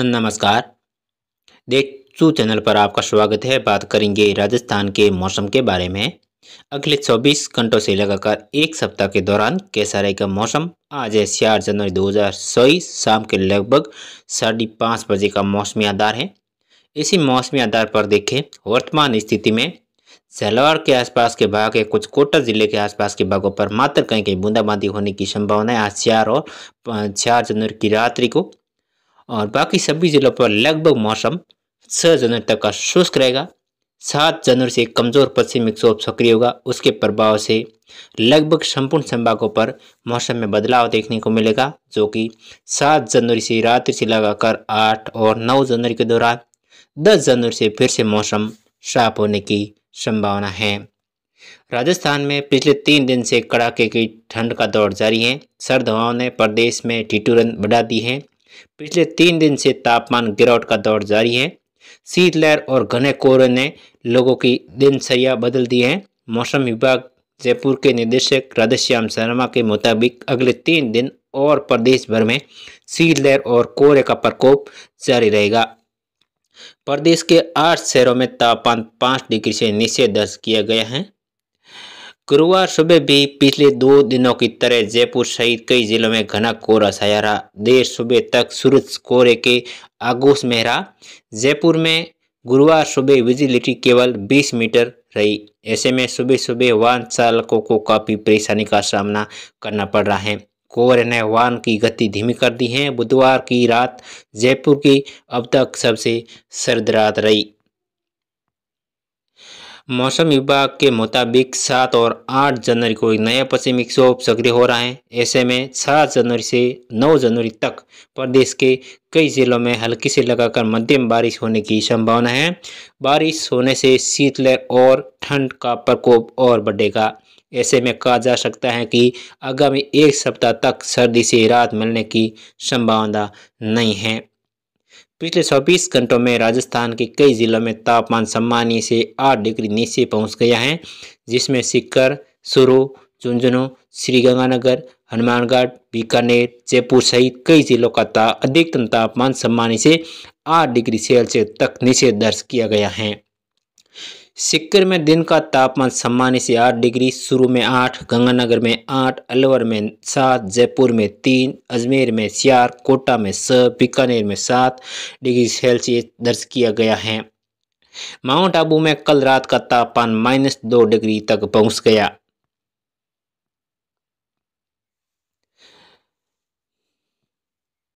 नमस्कार देखू चैनल पर आपका स्वागत है बात करेंगे राजस्थान के मौसम के बारे में अगले 24 घंटों से लगातार एक सप्ताह के दौरान कैसा रहेगा मौसम आज है चार जनवरी दो शाम के लगभग साढ़े पाँच बजे का मौसमी आधार है इसी मौसमी आधार पर देखें वर्तमान स्थिति में झलवाड़ के आसपास के भाग या कुछ कोटा जिले के आसपास के भागों पर मात्र कहीं कहीं बूंदाबांदी होने की संभावना है आज चार और चार जनवरी की रात्रि को और बाकी सभी जिलों पर लगभग मौसम छः जनवरी तक का शुष्क रहेगा सात जनवरी से कमज़ोर पश्चिम विक्षोभ सक्रिय होगा उसके प्रभाव से लगभग संपूर्ण संभागों पर मौसम में बदलाव देखने को मिलेगा जो कि सात जनवरी से रात्रि से लगाकर आठ और नौ जनवरी के दौरान दस जनवरी से फिर से मौसम साफ होने की संभावना है राजस्थान में पिछले तीन दिन से कड़ाके की ठंड का दौर जारी है सर्द हवाओं ने प्रदेश में ठिठुरन बढ़ा दी है पिछले तीन दिन से तापमान गिरावट का दौर जारी है शीतलहर और घने कोहरे ने लोगों की दिनचर्या बदल दी है मौसम विभाग जयपुर के निदेशक राधेश्याम शर्मा के मुताबिक अगले तीन दिन और प्रदेश भर में शीतलहर और कोहरे का प्रकोप जारी रहेगा प्रदेश के आठ शहरों में तापमान पाँच डिग्री से नीचे दर्ज किया गया है गुरुवार सुबह भी पिछले दो दिनों की तरह जयपुर सहित कई जिलों में घना कोहरा छाया रहा देर सुबह तक सूरज कोहरे के आगोश में रहा जयपुर में गुरुवार सुबह विजिलिटी केवल 20 मीटर रही ऐसे में सुबह सुबह वाहन चालकों को काफ़ी परेशानी का सामना करना पड़ रहा है कोहरे ने वाहन की गति धीमी कर दी है बुधवार की रात जयपुर की अब तक सबसे सर्द रात रही मौसम विभाग के मुताबिक सात और आठ जनवरी को एक नया पश्चिम विक्षोभ सक्रिय हो रहा है ऐसे में सात जनवरी से नौ जनवरी तक प्रदेश के कई जिलों में हल्की से लगाकर मध्यम बारिश होने की संभावना है बारिश होने से शीतलहर और ठंड का प्रकोप और बढ़ेगा ऐसे में कहा जा सकता है कि आगामी एक सप्ताह तक सर्दी से राहत मिलने की संभावना नहीं है पिछले 24 घंटों में राजस्थान के कई ज़िलों में तापमान सामान्य से 8 डिग्री नीचे पहुंच गया है जिसमें सिक्कर सुरू झुंझुनू श्रीगंगानगर हनुमानगढ़ बीकानेर जयपुर सहित कई जिलों का ता अधिकतम तापमान सामान्य से 8 डिग्री सेल्सियस तक नीचे दर्ज किया गया है सिक्कर में दिन का तापमान सामान्य से आठ डिग्री शुरू में आठ गंगानगर में आठ अलवर में सात जयपुर में तीन अजमेर में चार कोटा में छः बीकानेर में सात डिग्री सेल्सियस दर्ज किया गया है माउंट आबू में कल रात का तापमान माइनस दो डिग्री तक पहुंच गया